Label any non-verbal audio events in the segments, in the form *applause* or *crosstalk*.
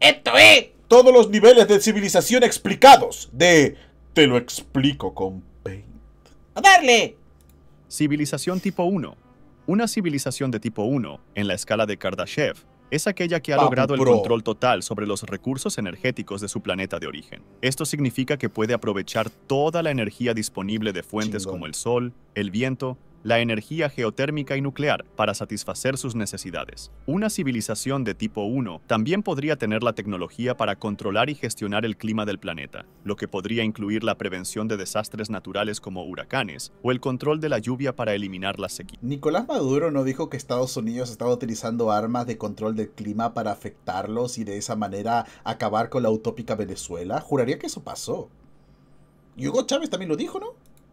Esto es. Todos los niveles de civilización explicados. De. Te lo explico con Paint. ¡A darle! Civilización tipo 1. Una civilización de tipo 1, en la escala de Kardashev, es aquella que ha logrado el control total sobre los recursos energéticos de su planeta de origen. Esto significa que puede aprovechar toda la energía disponible de fuentes como el sol, el viento la energía geotérmica y nuclear para satisfacer sus necesidades. Una civilización de tipo 1 también podría tener la tecnología para controlar y gestionar el clima del planeta, lo que podría incluir la prevención de desastres naturales como huracanes o el control de la lluvia para eliminar la sequía. Nicolás Maduro no dijo que Estados Unidos estaba utilizando armas de control del clima para afectarlos y de esa manera acabar con la utópica Venezuela. Juraría que eso pasó. Hugo Chávez también lo dijo, ¿no?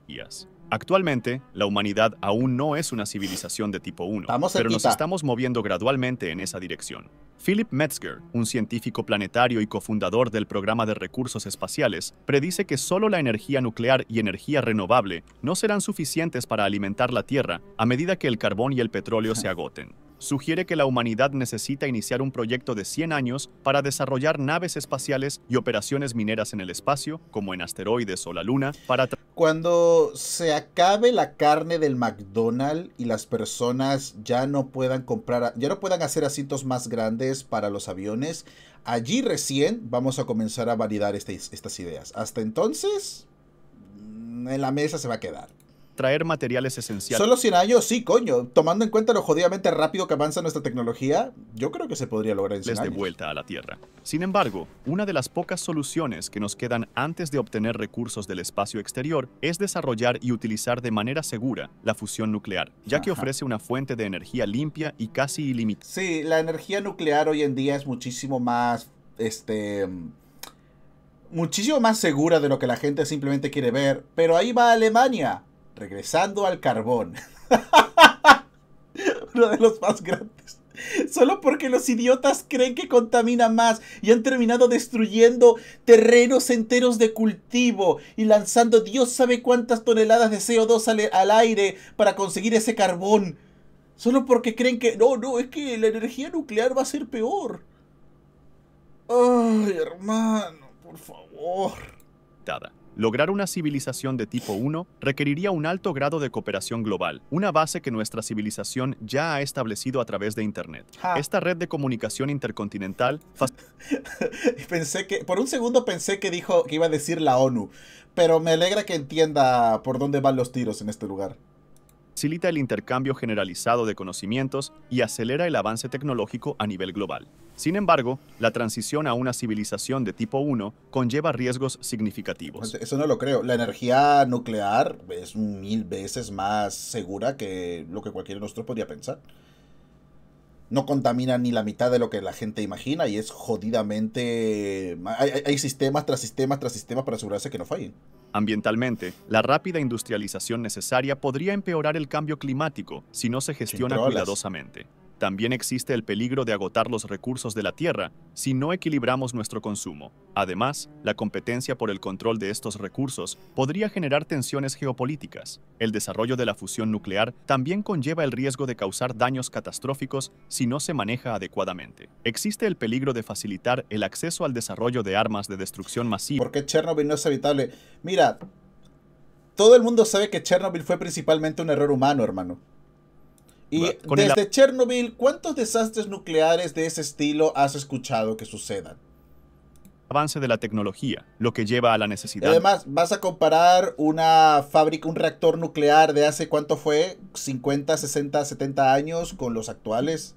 Yes. Actualmente, la humanidad aún no es una civilización de tipo 1, pero nos estamos moviendo gradualmente en esa dirección. Philip Metzger, un científico planetario y cofundador del programa de recursos espaciales, predice que solo la energía nuclear y energía renovable no serán suficientes para alimentar la Tierra a medida que el carbón y el petróleo se *laughs* agoten sugiere que la humanidad necesita iniciar un proyecto de 100 años para desarrollar naves espaciales y operaciones mineras en el espacio, como en asteroides o la Luna, para... Cuando se acabe la carne del McDonald's y las personas ya no puedan comprar, ya no puedan hacer asientos más grandes para los aviones, allí recién vamos a comenzar a validar este, estas ideas. Hasta entonces, en la mesa se va a quedar traer materiales esenciales. Solo 100 años, sí, coño. Tomando en cuenta lo jodidamente rápido que avanza nuestra tecnología, yo creo que se podría lograr en 100 vuelta a la Tierra. Sin embargo, una de las pocas soluciones que nos quedan antes de obtener recursos del espacio exterior es desarrollar y utilizar de manera segura la fusión nuclear, ya que ofrece una fuente de energía limpia y casi ilimitada. Sí, la energía nuclear hoy en día es muchísimo más, este muchísimo más segura de lo que la gente simplemente quiere ver, pero ahí va Alemania regresando al carbón. *laughs* Uno de los más grandes. Solo porque los idiotas creen que contamina más y han terminado destruyendo terrenos enteros de cultivo y lanzando Dios sabe cuántas toneladas de CO2 al, al aire para conseguir ese carbón. Solo porque creen que no, no, es que la energía nuclear va a ser peor. Ay, hermano, por favor. Dada, Lograr una civilización de tipo 1 requeriría un alto grado de cooperación global, una base que nuestra civilización ya ha establecido a través de Internet. Esta red de comunicación intercontinental... *laughs* pensé que, por un segundo pensé que dijo que iba a decir la ONU, pero me alegra que entienda por dónde van los tiros en este lugar facilita el intercambio generalizado de conocimientos y acelera el avance tecnológico a nivel global. Sin embargo, la transición a una civilización de tipo 1 conlleva riesgos significativos. Pues, eso no lo creo. La energía nuclear es mil veces más segura que lo que cualquiera de nosotros podría pensar. No contamina ni la mitad de lo que la gente imagina y es jodidamente... Hay, hay sistemas tras sistemas tras sistemas para asegurarse que no fallen. Ambientalmente, la rápida industrialización necesaria podría empeorar el cambio climático si no se gestiona cuidadosamente. También existe el peligro de agotar los recursos de la Tierra si no equilibramos nuestro consumo. Además, la competencia por el control de estos recursos podría generar tensiones geopolíticas. El desarrollo de la fusión nuclear también conlleva el riesgo de causar daños catastróficos si no se maneja adecuadamente. Existe el peligro de facilitar el acceso al desarrollo de armas de destrucción masiva. ¿Por qué Chernobyl no es evitable? Mira, todo el mundo sabe que Chernobyl fue principalmente un error humano, hermano. Y desde Chernobyl, ¿cuántos desastres nucleares de ese estilo has escuchado que sucedan? avance de la tecnología, lo que lleva a la necesidad. Además, vas a comparar una fábrica, un reactor nuclear de hace cuánto fue, 50, 60, 70 años con los actuales.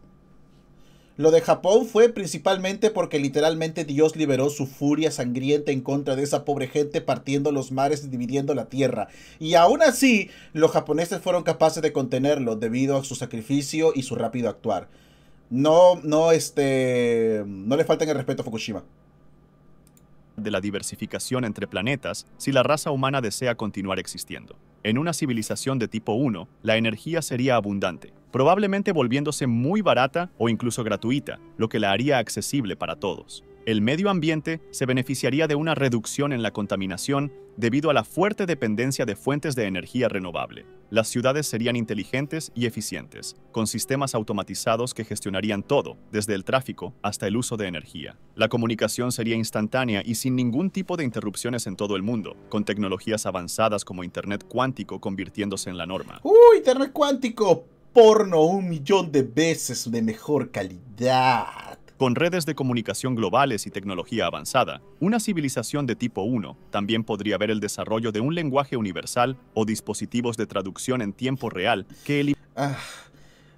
Lo de Japón fue principalmente porque literalmente Dios liberó su furia sangrienta en contra de esa pobre gente partiendo los mares y dividiendo la tierra. Y aún así, los japoneses fueron capaces de contenerlo debido a su sacrificio y su rápido actuar. No, no, este, no le faltan el respeto a Fukushima de la diversificación entre planetas si la raza humana desea continuar existiendo. En una civilización de tipo 1, la energía sería abundante, probablemente volviéndose muy barata o incluso gratuita, lo que la haría accesible para todos. El medio ambiente se beneficiaría de una reducción en la contaminación debido a la fuerte dependencia de fuentes de energía renovable. Las ciudades serían inteligentes y eficientes, con sistemas automatizados que gestionarían todo, desde el tráfico hasta el uso de energía. La comunicación sería instantánea y sin ningún tipo de interrupciones en todo el mundo, con tecnologías avanzadas como Internet cuántico convirtiéndose en la norma. ¡Uh, Internet cuántico! Porno un millón de veces de mejor calidad. Con redes de comunicación globales y tecnología avanzada, una civilización de tipo 1 también podría ver el desarrollo de un lenguaje universal o dispositivos de traducción en tiempo real que ah,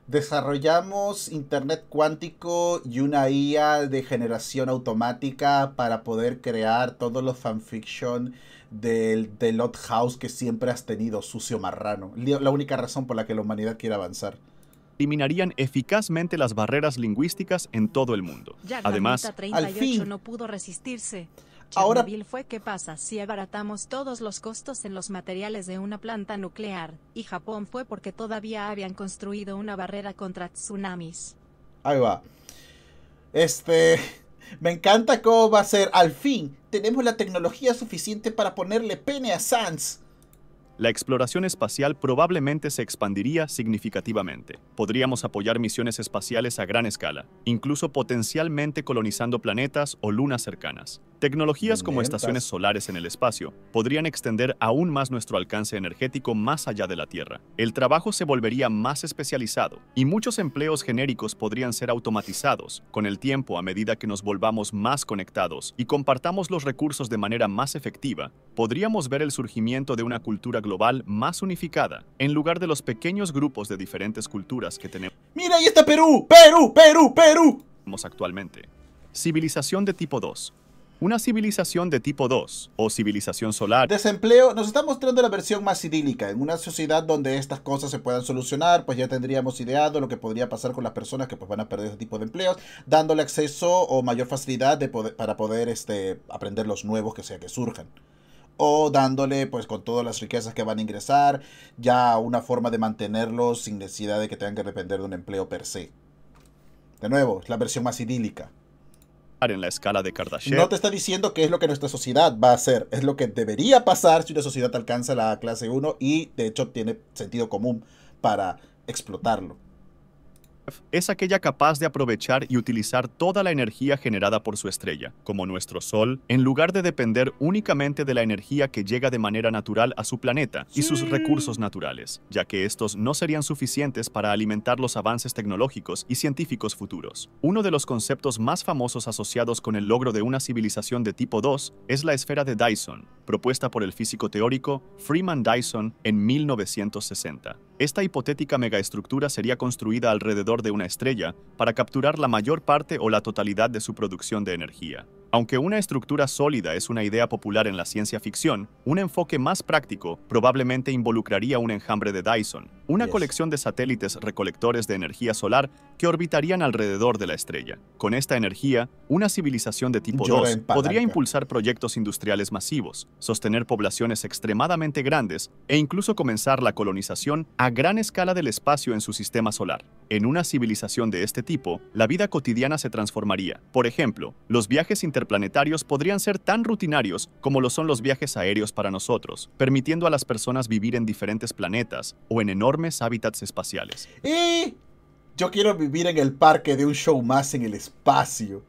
Desarrollamos Internet cuántico y una IA de generación automática para poder crear todos los fanfiction del, del Hot House que siempre has tenido, sucio marrano. La única razón por la que la humanidad quiere avanzar eliminarían eficazmente las barreras lingüísticas en todo el mundo. Además, al fin, no pudo resistirse. Ahora bien fue qué pasa si abaratamos todos los costos en los materiales de una planta nuclear, y Japón fue porque todavía habían construido una barrera contra tsunamis. Ahí va. Este, me encanta cómo va a ser. Al fin, tenemos la tecnología suficiente para ponerle pene a Sans la exploración espacial probablemente se expandiría significativamente. Podríamos apoyar misiones espaciales a gran escala, incluso potencialmente colonizando planetas o lunas cercanas. Tecnologías como estaciones solares en el espacio podrían extender aún más nuestro alcance energético más allá de la Tierra. El trabajo se volvería más especializado y muchos empleos genéricos podrían ser automatizados con el tiempo a medida que nos volvamos más conectados y compartamos los recursos de manera más efectiva. Podríamos ver el surgimiento de una cultura global global más unificada, en lugar de los pequeños grupos de diferentes culturas que tenemos. ¡Mira, ahí está Perú! ¡Perú, Perú, Perú! Actualmente. Civilización de tipo 2. Una civilización de tipo 2 o civilización solar. Desempleo nos está mostrando la versión más idílica. En una sociedad donde estas cosas se puedan solucionar, pues ya tendríamos ideado lo que podría pasar con las personas que pues, van a perder ese tipo de empleos, dándole acceso o mayor facilidad de para poder este, aprender los nuevos que sea que surjan o dándole pues con todas las riquezas que van a ingresar ya una forma de mantenerlos sin necesidad de que tengan que depender de un empleo per se. De nuevo, es la versión más idílica. En la escala de Kardashian. No te está diciendo qué es lo que nuestra sociedad va a hacer, es lo que debería pasar si una sociedad alcanza la clase 1 y de hecho tiene sentido común para explotarlo es aquella capaz de aprovechar y utilizar toda la energía generada por su estrella, como nuestro Sol, en lugar de depender únicamente de la energía que llega de manera natural a su planeta y sus recursos naturales, ya que estos no serían suficientes para alimentar los avances tecnológicos y científicos futuros. Uno de los conceptos más famosos asociados con el logro de una civilización de tipo 2 es la esfera de Dyson, propuesta por el físico teórico Freeman Dyson en 1960. Esta hipotética megaestructura sería construida alrededor de una estrella para capturar la mayor parte o la totalidad de su producción de energía. Aunque una estructura sólida es una idea popular en la ciencia ficción, un enfoque más práctico probablemente involucraría un enjambre de Dyson, una colección de satélites recolectores de energía solar que orbitarían alrededor de la estrella. Con esta energía, una civilización de tipo 2 podría impulsar proyectos industriales masivos, sostener poblaciones extremadamente grandes e incluso comenzar la colonización a gran escala del espacio en su sistema solar. En una civilización de este tipo, la vida cotidiana se transformaría. Por ejemplo, los viajes interplanetarios podrían ser tan rutinarios como lo son los viajes aéreos para nosotros, permitiendo a las personas vivir en diferentes planetas o en enormes hábitats espaciales. Y yo quiero vivir en el parque de un show más en el espacio.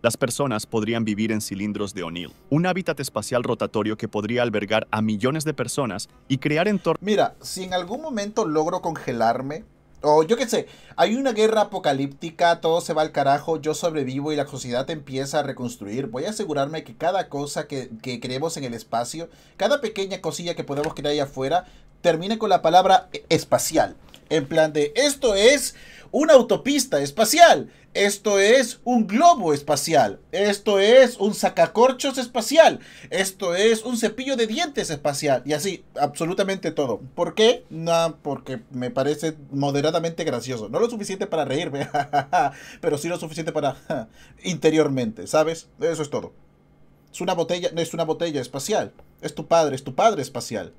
Las personas podrían vivir en cilindros de O'Neill, un hábitat espacial rotatorio que podría albergar a millones de personas y crear entornos... Mira, si en algún momento logro congelarme, o yo qué sé, hay una guerra apocalíptica, todo se va al carajo, yo sobrevivo y la sociedad empieza a reconstruir, voy a asegurarme que cada cosa que, que creemos en el espacio, cada pequeña cosilla que podemos crear ahí afuera, termine con la palabra espacial. En plan de, esto es una autopista espacial, esto es un globo espacial, esto es un sacacorchos espacial, esto es un cepillo de dientes espacial, y así, absolutamente todo. ¿Por qué? No, porque me parece moderadamente gracioso. No lo suficiente para reírme, *laughs* pero sí lo suficiente para interiormente, ¿sabes? Eso es todo. Es una botella, no es una botella espacial. Es tu padre, es tu padre espacial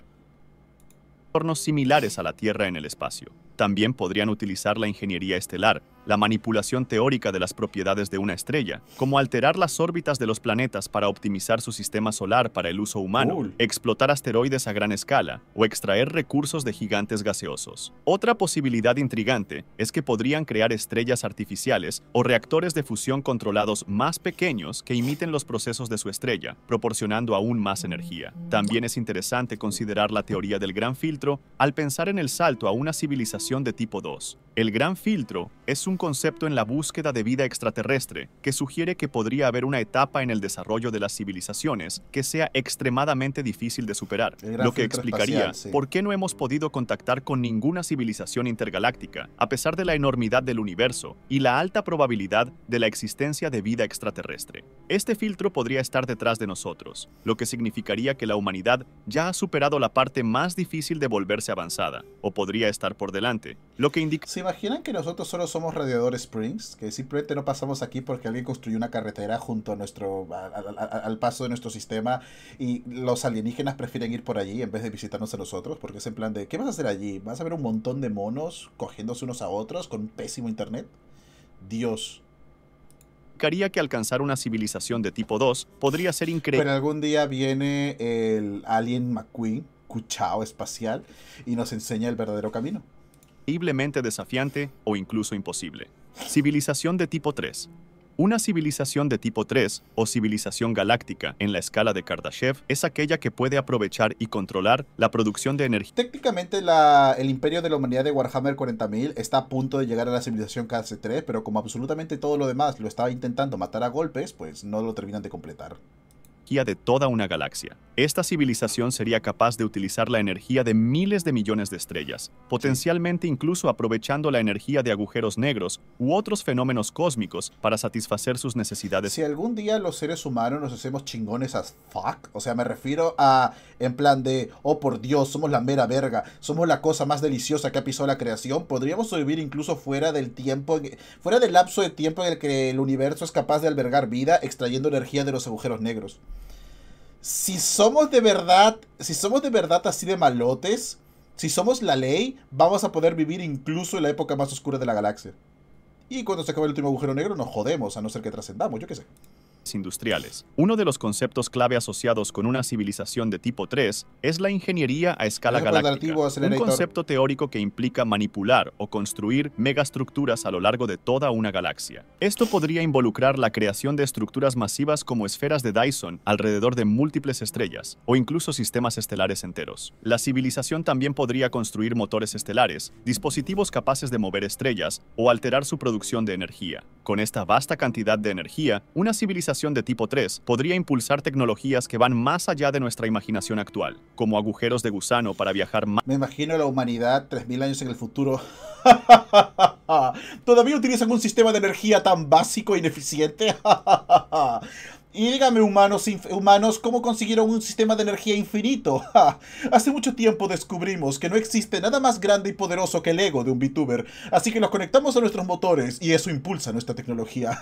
similares a la Tierra en el espacio. También podrían utilizar la ingeniería estelar la manipulación teórica de las propiedades de una estrella, como alterar las órbitas de los planetas para optimizar su sistema solar para el uso humano, explotar asteroides a gran escala o extraer recursos de gigantes gaseosos. Otra posibilidad intrigante es que podrían crear estrellas artificiales o reactores de fusión controlados más pequeños que imiten los procesos de su estrella, proporcionando aún más energía. También es interesante considerar la teoría del gran filtro al pensar en el salto a una civilización de tipo 2, el gran filtro es un concepto en la búsqueda de vida extraterrestre que sugiere que podría haber una etapa en el desarrollo de las civilizaciones que sea extremadamente difícil de superar, lo que explicaría por qué no hemos podido contactar con ninguna civilización intergaláctica, a pesar de la enormidad del universo y la alta probabilidad de la existencia de vida extraterrestre. Este filtro podría estar detrás de nosotros, lo que significaría que la humanidad ya ha superado la parte más difícil de volverse avanzada, o podría estar por delante, lo que indica imaginan que nosotros solo somos Radiador Springs? Que simplemente no pasamos aquí porque alguien construyó una carretera junto a nuestro, al paso de nuestro sistema y los alienígenas prefieren ir por allí en vez de visitarnos a nosotros porque es en plan de, ¿qué vas a hacer allí? ¿Vas a ver un montón de monos cogiéndose unos a otros con un pésimo internet? Dios que alcanzar una civilización de tipo 2 podría ser increíble. Pero algún día viene el alien McQueen, cuchao espacial, y nos enseña el verdadero camino increíblemente desafiante o incluso imposible. Civilización de tipo 3. Una civilización de tipo 3 o civilización galáctica en la escala de Kardashev es aquella que puede aprovechar y controlar la producción de energía. Técnicamente el imperio de la humanidad de Warhammer 40.000 está a punto de llegar a la civilización KC3, pero como absolutamente todo lo demás lo estaba intentando matar a golpes, pues no lo terminan de completar de toda una galaxia. Esta civilización sería capaz de utilizar la energía de miles de millones de estrellas, potencialmente incluso aprovechando la energía de agujeros negros u otros fenómenos cósmicos para satisfacer sus necesidades. Si algún día los seres humanos nos hacemos chingones as fuck, o sea, me refiero a en plan de, oh por Dios, somos la mera verga, somos la cosa más deliciosa que ha pisado la creación, podríamos vivir incluso fuera del tiempo, fuera del lapso de tiempo en el que el universo es capaz de albergar vida extrayendo energía de los agujeros negros si somos de verdad, si somos de verdad así de malotes, si somos la ley, vamos a poder vivir incluso en la época más oscura de la galaxia. Y cuando se acabe el último agujero negro nos jodemos, a no ser que trascendamos, yo qué sé industriales. Uno de los conceptos clave asociados con una civilización de tipo 3 es la ingeniería a escala galáctica, un concepto teórico que implica manipular o construir megastructuras a lo largo de toda una galaxia. Esto podría involucrar la creación de estructuras masivas como esferas de Dyson alrededor de múltiples estrellas, o incluso sistemas estelares enteros. La civilización también podría construir motores estelares, dispositivos capaces de mover estrellas o alterar su producción de energía. Con esta vasta cantidad de energía, una civilización de tipo 3 podría impulsar tecnologías que van más allá de nuestra imaginación actual, como agujeros de gusano para viajar más. Me imagino la humanidad 3000 años en el futuro. *laughs* ¿Todavía utilizan un sistema de energía tan básico e ineficiente? *laughs* Y dígame, humanos, humanos, ¿cómo consiguieron un sistema de energía infinito? *laughs* hace mucho tiempo descubrimos que no existe nada más grande y poderoso que el ego de un VTuber, así que nos conectamos a nuestros motores y eso impulsa nuestra tecnología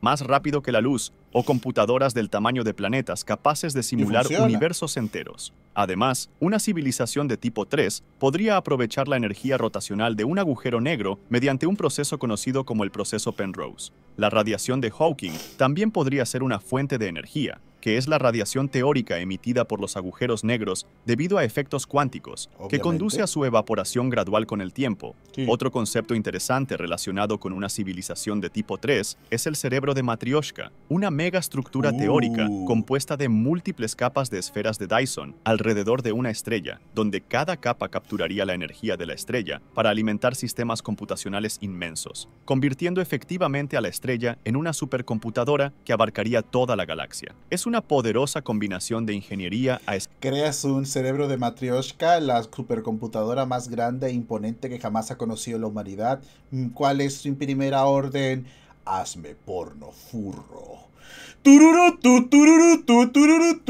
más rápido que la luz, o computadoras del tamaño de planetas capaces de simular universos enteros. Además, una civilización de tipo 3 podría aprovechar la energía rotacional de un agujero negro mediante un proceso conocido como el proceso Penrose. La radiación de Hawking también podría ser una fuente de energía, que es la radiación teórica emitida por los agujeros negros debido a efectos cuánticos, que conduce a su evaporación gradual con el tiempo. Otro concepto interesante relacionado con una civilización de tipo 3 es el cerebro de Matryoshka, una megaestructura teórica uh. compuesta de múltiples capas de esferas de Dyson alrededor de una estrella, donde cada capa capturaría la energía de la estrella para alimentar sistemas computacionales inmensos, convirtiendo efectivamente a la estrella en una supercomputadora que abarcaría toda la galaxia una poderosa combinación de ingeniería a... Creas un cerebro de Matryoshka, la supercomputadora más grande e imponente que jamás ha conocido la humanidad. Mm, ¿Cuál es su primera orden? Hazme porno, furro.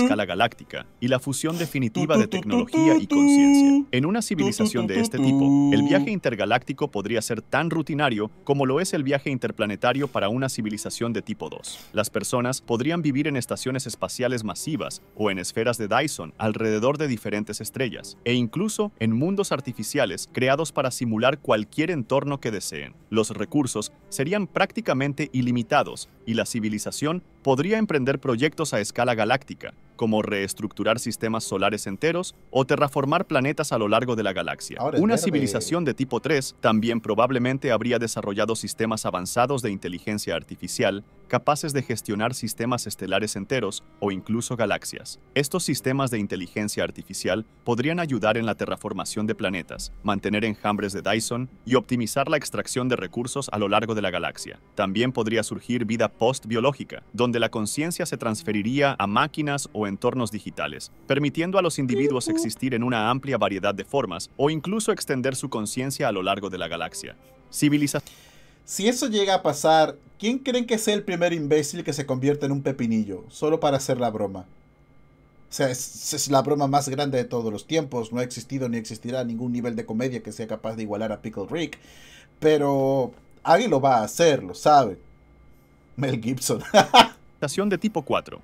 La galáctica y la fusión definitiva de tecnología y conciencia. En una civilización de este tipo, el viaje intergaláctico podría ser tan rutinario como lo es el viaje interplanetario para una civilización de tipo 2. Las personas podrían vivir en estaciones espaciales masivas o en esferas de Dyson alrededor de diferentes estrellas, e incluso en mundos artificiales creados para simular cualquier entorno que deseen. Los recursos serían prácticamente ilimitados y la civilización one. podría emprender proyectos a escala galáctica, como reestructurar sistemas solares enteros o terraformar planetas a lo largo de la galaxia. Una civilización de tipo 3 también probablemente habría desarrollado sistemas avanzados de inteligencia artificial capaces de gestionar sistemas estelares enteros o incluso galaxias. Estos sistemas de inteligencia artificial podrían ayudar en la terraformación de planetas, mantener enjambres de Dyson y optimizar la extracción de recursos a lo largo de la galaxia. También podría surgir vida post-biológica, donde la conciencia se transferiría a máquinas o entornos digitales, permitiendo a los individuos existir en una amplia variedad de formas o incluso extender su conciencia a lo largo de la galaxia. Si eso llega a pasar, ¿quién creen que sea el primer imbécil que se convierte en un pepinillo, solo para hacer la broma? O sea, es, la broma más grande de todos los tiempos. No ha existido ni existirá ningún nivel de comedia que sea capaz de igualar a Pickle Rick. Pero alguien lo va a hacer, lo sabe. Mel Gibson. *laughs* Estación de tipo 4.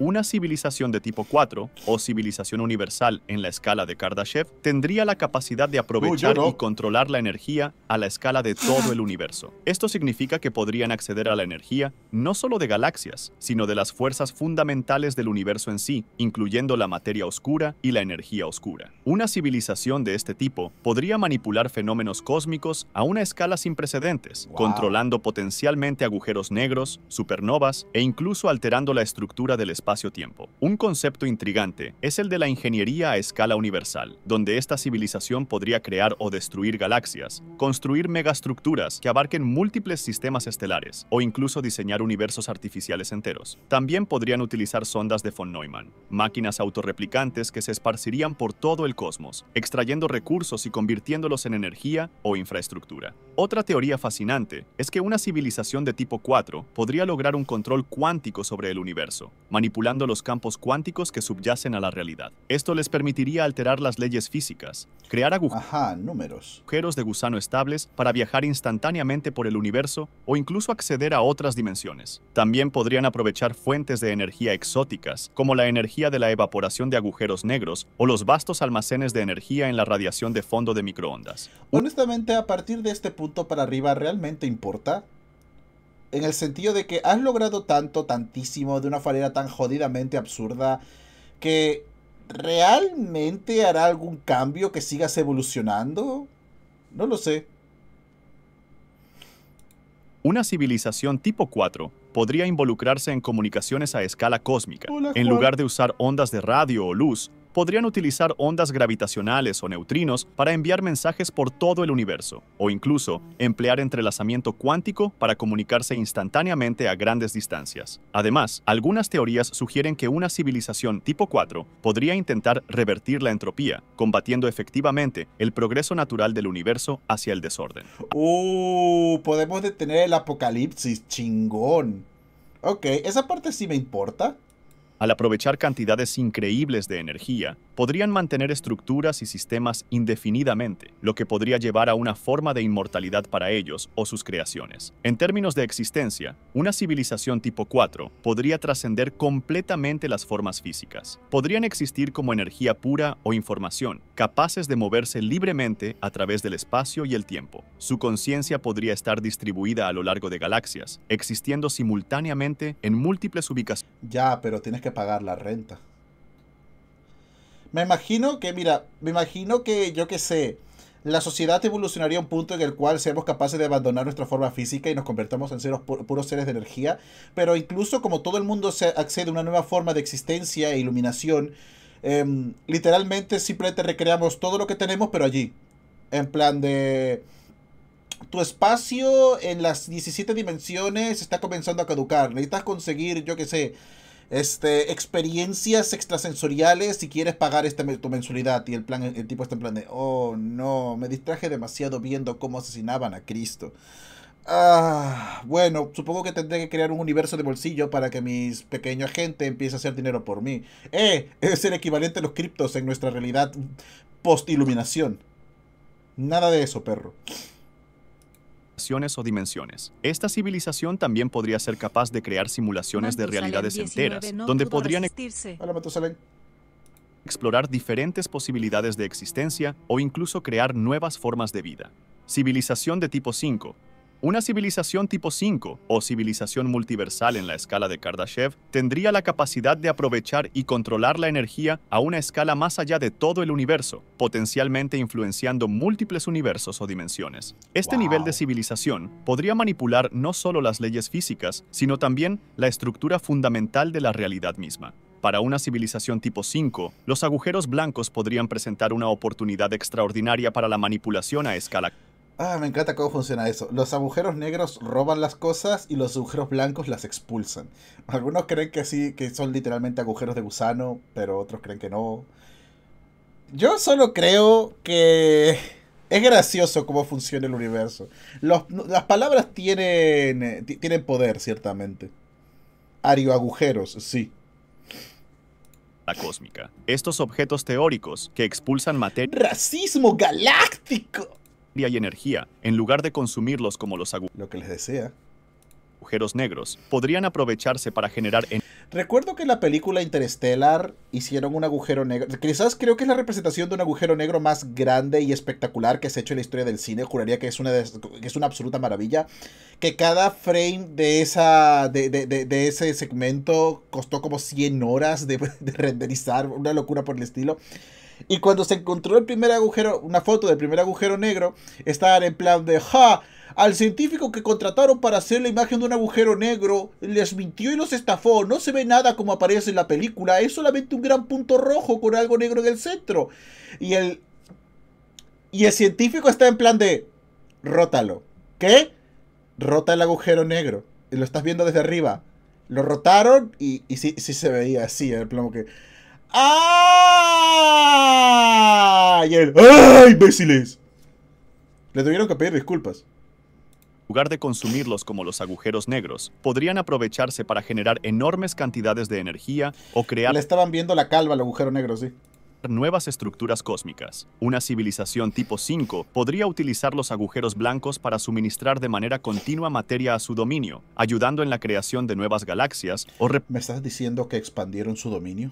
Una civilización de tipo 4 o civilización universal en la escala de Kardashev tendría la capacidad de aprovechar y controlar la energía a la escala de todo el universo. Esto significa que podrían acceder a la energía no solo de galaxias, sino de las fuerzas fundamentales del universo en sí, incluyendo la materia oscura y la energía oscura. Una civilización de este tipo podría manipular fenómenos cósmicos a una escala sin precedentes, controlando potencialmente agujeros negros, supernovas e incluso alterando la estructura del espacio tiempo Un concepto intrigante es el de la ingeniería a escala universal, donde esta civilización podría crear o destruir galaxias, construir megastructuras que abarquen múltiples sistemas estelares, o incluso diseñar universos artificiales enteros. También podrían utilizar sondas de von Neumann, máquinas autorreplicantes que se esparcirían por todo el cosmos, extrayendo recursos y convirtiéndolos en energía o infraestructura. Otra teoría fascinante es que una civilización de tipo 4 podría lograr un control cuántico sobre el universo, manipulando los campos cuánticos que subyacen a la realidad. Esto les permitiría alterar las leyes físicas, crear agujeros de gusano estables para viajar instantáneamente por el universo o incluso acceder a otras dimensiones. También podrían aprovechar fuentes de energía exóticas, como la energía de la evaporación de agujeros negros o los vastos almacenes de energía en la radiación de fondo de microondas. Honestamente, a partir de este punto para arriba, ¿realmente importa? En el sentido de que has logrado tanto, tantísimo, de una manera tan jodidamente absurda, que realmente hará algún cambio que sigas evolucionando. No lo sé. Una civilización tipo 4 podría involucrarse en comunicaciones a escala cósmica. en lugar de usar ondas de radio o luz, podrían utilizar ondas gravitacionales o neutrinos para enviar mensajes por todo el universo, o incluso emplear entrelazamiento cuántico para comunicarse instantáneamente a grandes distancias. Además, algunas teorías sugieren que una civilización tipo 4 podría intentar revertir la entropía, combatiendo efectivamente el progreso natural del universo hacia el desorden. ¡Uh! Podemos detener el apocalipsis, chingón. Ok, esa parte sí me importa al aprovechar cantidades increíbles de energía, podrían mantener estructuras y sistemas indefinidamente, lo que podría llevar a una forma de inmortalidad para ellos o sus creaciones. En términos de existencia, una civilización tipo 4 podría trascender completamente las formas físicas. Podrían existir como energía pura o información, capaces de moverse libremente a través del espacio y el tiempo. Su conciencia podría estar distribuida a lo largo de galaxias, existiendo simultáneamente en múltiples ubicaciones. Ya, pero tienes que pagar la renta. Me imagino que, mira, me imagino que yo que sé, la sociedad evolucionaría a un punto en el cual seamos capaces de abandonar nuestra forma física y nos convertamos en seres puros seres de energía, pero incluso como todo el mundo accede a una nueva forma de existencia e iluminación, em, literalmente simplemente recreamos todo lo que tenemos, pero allí. En plan de... Tu espacio en las 17 dimensiones está comenzando a caducar. Necesitas conseguir, yo que sé, este, experiencias extrasensoriales si quieres pagar este, tu mensualidad. Y el, plan, el tipo está en plan de, oh no, me distraje demasiado viendo cómo asesinaban a Cristo. Ah, bueno, supongo que tendré que crear un universo de bolsillo para que mis pequeño agente empiece a hacer dinero por mí. Eh, es el equivalente a los criptos en nuestra realidad post-iluminación. Nada de eso, perro o dimensiones. Esta civilización también podría ser capaz de crear simulaciones de realidades enteras, donde podrían explorar diferentes posibilidades de existencia o incluso crear nuevas formas de vida. Civilización de tipo 5, una civilización tipo 5 o civilización multiversal en la escala de Kardashev tendría la capacidad de aprovechar y controlar la energía a una escala más allá de todo el universo, potencialmente influenciando múltiples universos o dimensiones. Este nivel de civilización podría manipular no solo las leyes físicas, sino también la estructura fundamental de la realidad misma. Para una civilización tipo 5, los agujeros blancos podrían presentar una oportunidad extraordinaria para la manipulación a escala Ah, me encanta cómo funciona eso. Los agujeros negros roban las cosas y los agujeros blancos las expulsan. Algunos creen que sí, que son literalmente agujeros de gusano, pero otros creen que no. Yo solo creo que es gracioso cómo funciona el universo. las palabras tienen, eh, tienen poder, ciertamente. Ario agujeros, sí. La cósmica. Estos objetos teóricos que expulsan materia. ¡Racismo galáctico! y energía en lugar de consumirlos como los agujeros. negros podrían aprovecharse para generar. En Recuerdo que en la película Interstellar hicieron un agujero negro. Quizás creo que es la representación de un agujero negro más grande y espectacular que se ha hecho en la historia del cine. Juraría que es una, es una absoluta maravilla. Que cada frame de, esa, de, de ese segmento costó como 100 horas *laughs* de, renderizar. Una locura por el estilo. Y cuando se encontró el primer agujero, una foto del primer agujero negro, estaban en plan de, ja, al científico que contrataron para hacer la imagen de un agujero negro, les mintió y los estafó, no se ve nada como aparece en la película, es solamente un gran punto rojo con algo negro en el centro. Y el, y el científico está en plan de, rótalo. ¿Qué? Rota el agujero negro. lo estás viendo desde arriba. Lo rotaron y, y sí, sí se veía así, en el plano que... ¡Ay, ay, imbéciles! Le tuvieron que pedir disculpas. En lugar de consumirlos como los agujeros negros, podrían aprovecharse para generar enormes cantidades de energía o crear... Le estaban viendo la calva al agujero negro, sí. Nuevas estructuras cósmicas. Una civilización tipo 5 podría utilizar los agujeros blancos para suministrar de manera continua materia a su dominio, ayudando en la creación de nuevas galaxias o... ¿Me estás diciendo que expandieron su dominio?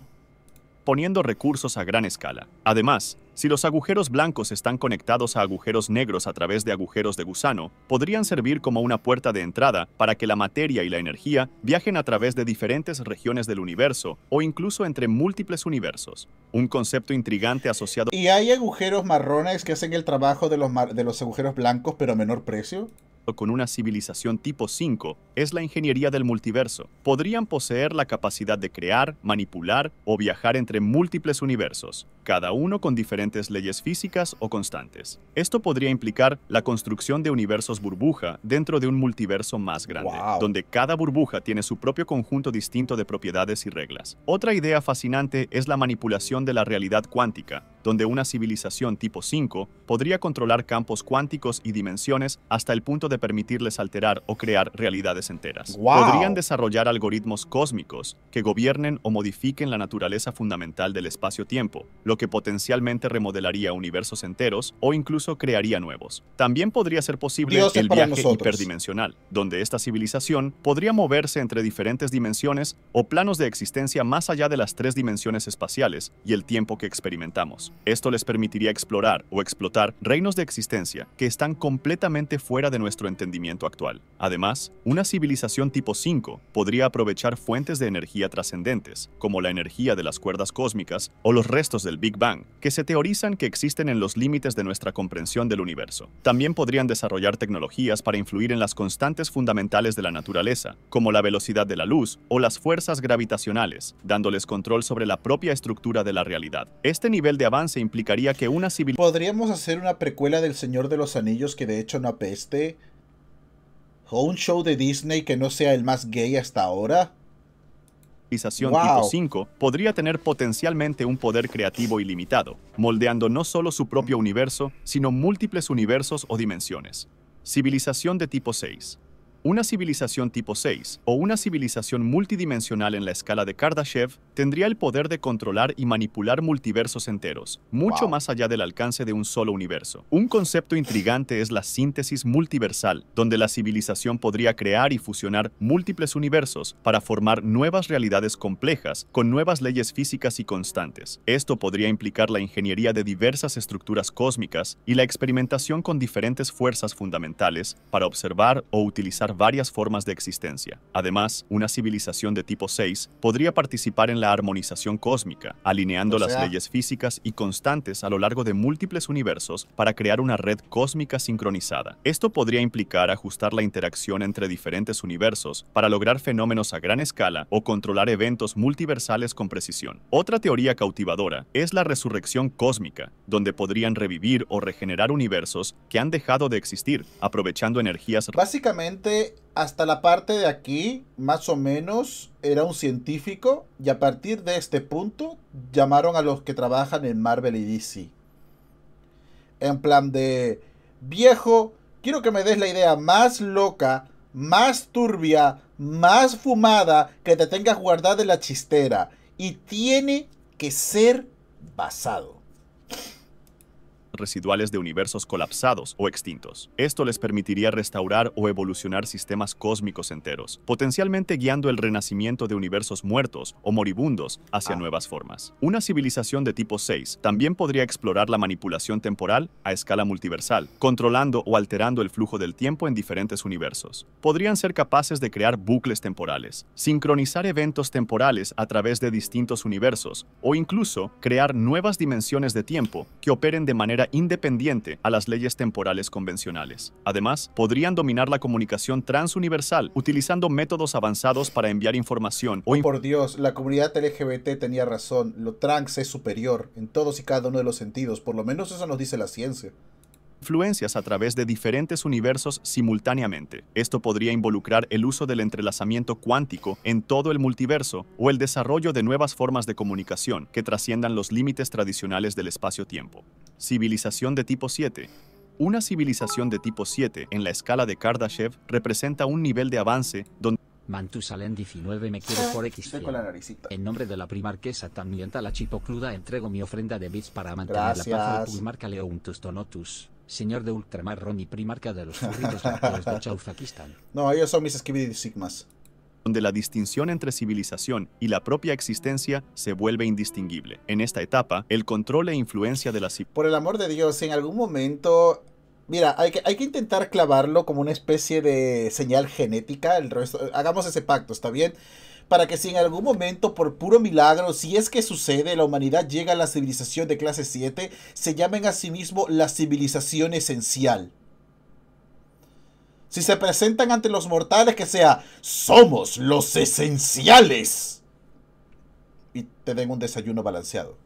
poniendo recursos a gran escala. Además, si los agujeros blancos están conectados a agujeros negros a través de agujeros de gusano, podrían servir como una puerta de entrada para que la materia y la energía viajen a través de diferentes regiones del universo o incluso entre múltiples universos. Un concepto intrigante asociado... ¿Y hay agujeros marrones que hacen el trabajo de los, de los agujeros blancos pero a menor precio? con una civilización tipo 5 es la ingeniería del multiverso. Podrían poseer la capacidad de crear, manipular o viajar entre múltiples universos cada uno con diferentes leyes físicas o constantes. Esto podría implicar la construcción de universos burbuja dentro de un multiverso más grande, donde cada burbuja tiene su propio conjunto distinto de propiedades y reglas. Otra idea fascinante es la manipulación de la realidad cuántica, donde una civilización tipo 5 podría controlar campos cuánticos y dimensiones hasta el punto de permitirles alterar o crear realidades enteras. Podrían desarrollar algoritmos cósmicos que gobiernen o modifiquen la naturaleza fundamental del espacio-tiempo, que potencialmente remodelaría universos enteros o incluso crearía nuevos. También podría ser posible el viaje hiperdimensional, donde esta civilización podría moverse entre diferentes dimensiones o planos de existencia más allá de las tres dimensiones espaciales y el tiempo que experimentamos. Esto les permitiría explorar o explotar reinos de existencia que están completamente fuera de nuestro entendimiento actual. Además, una civilización tipo 5 podría aprovechar fuentes de energía trascendentes, como la energía de las cuerdas cósmicas o los restos del Big Bang, que se teorizan que existen en los límites de nuestra comprensión del universo. También podrían desarrollar tecnologías para influir en las constantes fundamentales de la naturaleza, como la velocidad de la luz o las fuerzas gravitacionales, dándoles control sobre la propia estructura de la realidad. Este nivel de avance implicaría que una civilización... ¿Podríamos hacer una precuela del Señor de los Anillos que de hecho no apeste? ¿O un show de Disney que no sea el más gay hasta ahora? civilización tipo 5 podría tener potencialmente un poder creativo ilimitado, moldeando no solo su propio universo, sino múltiples universos o dimensiones. Civilización de tipo 6. Una civilización tipo 6 o una civilización multidimensional en la escala de Kardashev tendría el poder de controlar y manipular multiversos enteros, mucho más allá del alcance de un solo universo. Un concepto intrigante es la síntesis multiversal, donde la civilización podría crear y fusionar múltiples universos para formar nuevas realidades complejas con nuevas leyes físicas y constantes. Esto podría implicar la ingeniería de diversas estructuras cósmicas y la experimentación con diferentes fuerzas fundamentales para observar o utilizar varias formas de existencia. Además, una civilización de tipo 6 podría participar en la armonización cósmica, alineando las leyes físicas y constantes a lo largo de múltiples universos para crear una red cósmica sincronizada. Esto podría implicar ajustar la interacción entre diferentes universos para lograr fenómenos a gran escala o controlar eventos multiversales con precisión. Otra teoría cautivadora es la resurrección cósmica, donde podrían revivir o regenerar universos que han dejado de existir, aprovechando energías... Básicamente hasta la parte de aquí, más o menos, era un científico y a partir de este punto llamaron a los que trabajan en Marvel y DC. En plan de, viejo, quiero que me des la idea más loca, más turbia, más fumada que te tengas guardada en la chistera. Y tiene que ser basado residuales de universos colapsados o extintos. Esto les permitiría restaurar o evolucionar sistemas cósmicos enteros, potencialmente guiando el renacimiento de universos muertos o moribundos hacia ah. nuevas formas. Una civilización de tipo 6 también podría explorar la manipulación temporal a escala multiversal, controlando o alterando el flujo del tiempo en diferentes universos. Podrían ser capaces de crear bucles temporales, sincronizar eventos temporales a través de distintos universos o incluso crear nuevas dimensiones de tiempo que operen de manera independiente a las leyes temporales convencionales. Además, podrían dominar la comunicación transuniversal utilizando métodos avanzados para enviar información. O oh, por Dios, la comunidad LGBT tenía razón, lo trans es superior en todos y cada uno de los sentidos, por lo menos eso nos dice la ciencia influencias a través de diferentes universos simultáneamente. Esto podría involucrar el uso del entrelazamiento cuántico en todo el multiverso o el desarrollo de nuevas formas de comunicación que trasciendan los límites tradicionales del espacio-tiempo. Civilización de tipo 7. Una civilización de tipo 7 en la escala de Kardashev representa un nivel de avance donde Mantusalén 19 me ah, por X. En nombre de la primarquesa tan la chipocluda entrego mi ofrenda de bits para mantener la paz de un tus señor de Ultramar Ronnie y primarca de los furritos de *laughs* No, ellos son mis Skibidi Sigmas. Donde la distinción entre civilización y la propia existencia se vuelve indistinguible. En esta etapa, el control e influencia de la civilización. Por el amor de Dios, en algún momento. Mira, hay que, hay que intentar clavarlo como una especie de señal genética. El resto, hagamos ese pacto, ¿está bien? para que si en algún momento, por puro milagro, si es que sucede, la humanidad llega a la civilización de clase 7, se llamen a sí mismo la civilización esencial. Si se presentan ante los mortales, que sea, somos los esenciales. Y te den un desayuno balanceado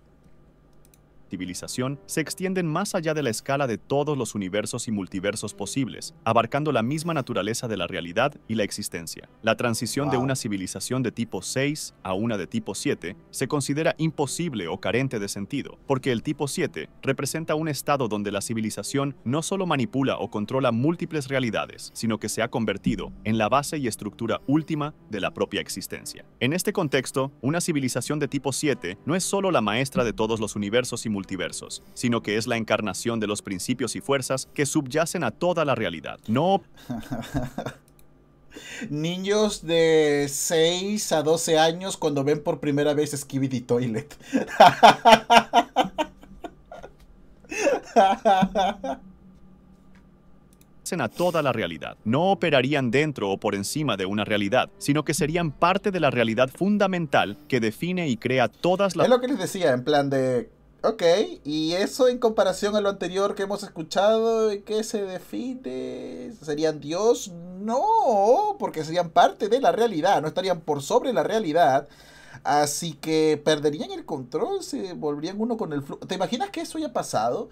civilización se extienden más allá de la escala de todos los universos y multiversos posibles, abarcando la misma naturaleza de la realidad y la existencia. La transición de una civilización de tipo 6 a una de tipo 7 se considera imposible o carente de sentido, porque el tipo 7 representa un estado donde la civilización no solo manipula o controla múltiples realidades, sino que se ha convertido en la base y estructura última de la propia existencia. En este contexto, una civilización de tipo 7 no es solo la maestra de todos los universos y multiversos, sino que es la encarnación de los principios y fuerzas que subyacen a toda la realidad. No... *laughs* Niños de 6 a 12 años cuando ven por primera vez Skibidi Toilet. *laughs* a toda la realidad. No operarían dentro o por encima de una realidad, sino que serían parte de la realidad fundamental que define y crea todas las... Es lo que les decía, en plan de Ok, y eso en comparación a lo anterior que hemos escuchado, ¿qué se define? ¿Serían Dios? No, porque serían parte de la realidad, no estarían por sobre la realidad. Así que perderían el control, se volverían uno con el flujo. ¿Te imaginas que eso haya pasado?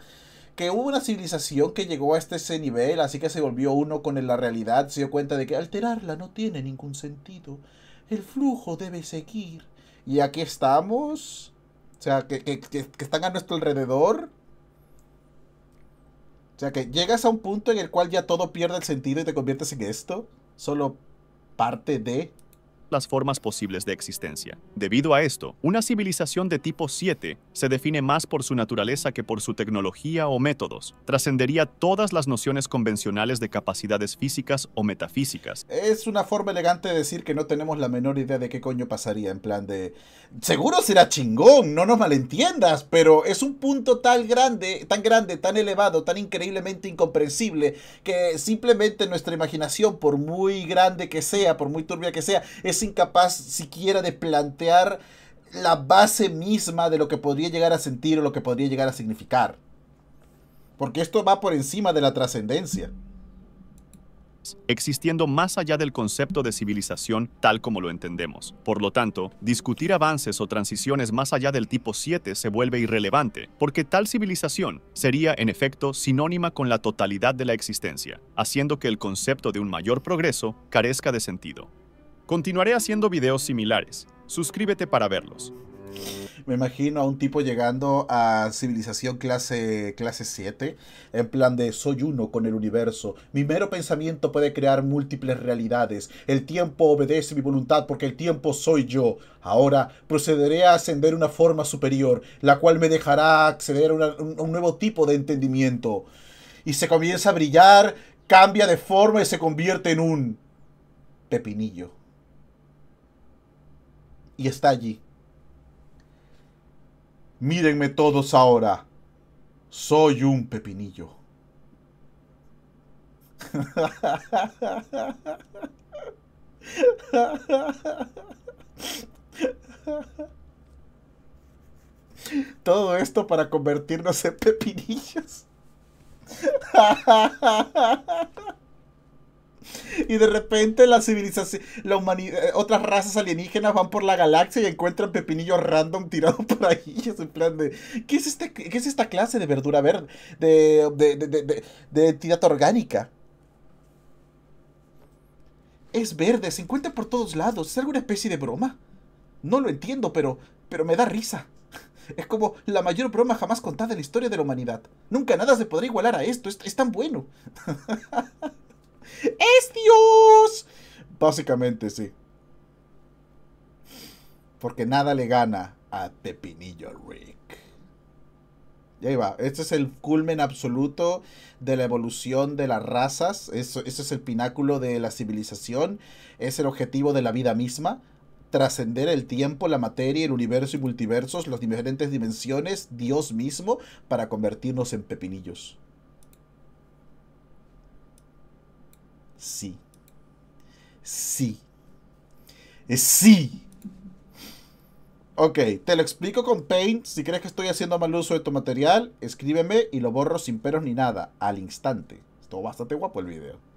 que hubo una civilización que llegó hasta este, ese nivel, así que se volvió uno con la realidad, se dio cuenta de que alterarla no tiene ningún sentido. El flujo debe seguir. Y aquí estamos o sea, que, que, están a nuestro alrededor. O sea, que llegas a un punto en el cual ya todo pierde el sentido y te conviertes en esto. Solo parte de las formas posibles de existencia. Debido a esto, una civilización de tipo 7 se define más por su naturaleza que por su tecnología o métodos. Trascendería todas las nociones convencionales de capacidades físicas o metafísicas. Es una forma elegante de decir que no tenemos la menor idea de qué coño pasaría, en plan de... Seguro será chingón, no nos malentiendas, pero es un punto tan grande, tan grande, tan elevado, tan increíblemente incomprensible, que simplemente nuestra imaginación, por muy grande que sea, por muy turbia que sea, es incapaz siquiera de plantear la base misma de lo que podría llegar a sentir o lo que podría llegar a significar. Porque esto va por encima de la trascendencia. Existiendo más allá del concepto de civilización tal como lo entendemos. Por lo tanto, discutir avances o transiciones más allá del tipo 7 se vuelve irrelevante, porque tal civilización sería en efecto sinónima con la totalidad de la existencia, haciendo que el concepto de un mayor progreso carezca de sentido. Continuaré haciendo videos similares. Suscríbete para verlos. Me imagino a un tipo llegando a civilización clase, clase 7, en plan de soy uno con el universo. Mi mero pensamiento puede crear múltiples realidades. El tiempo obedece mi voluntad porque el tiempo soy yo. Ahora procederé a ascender una forma superior, la cual me dejará acceder a un nuevo tipo de entendimiento. Y se comienza a brillar, cambia de forma y se convierte en un pepinillo y está allí. Mírenme todos ahora. Soy un pepinillo. Todo esto para convertirnos en pepinillos. Y de repente la civilización, la humanidad, eh, otras razas alienígenas van por la galaxia y encuentran pepinillos random tirados *laughs* por ahí. Es plan de, ¿qué es, este, es esta clase de verdura verde? De, de, entidad orgánica. Es verde, se encuentra por todos lados. ¿Es alguna especie de broma? No lo entiendo, pero, pero me da risa. *laughs* Es como la mayor broma jamás contada en la historia de la humanidad. Nunca nada se podrá igualar a esto. Es, es tan bueno. *laughs* ¡Es Dios! Básicamente sí. Porque nada le gana a Pepinillo Rick. Y ahí va. Este es el culmen absoluto de la evolución de las razas. este es el pináculo de la civilización. Es el objetivo de la vida misma. Trascender el tiempo, la materia, el universo y multiversos, las diferentes dimensiones, Dios mismo, para convertirnos en pepinillos. sí. Sí. sí. Ok, te lo explico con Paint. Si crees que estoy haciendo mal uso de tu material, escríbeme y lo borro sin peros ni nada, al instante. Estuvo bastante guapo el video.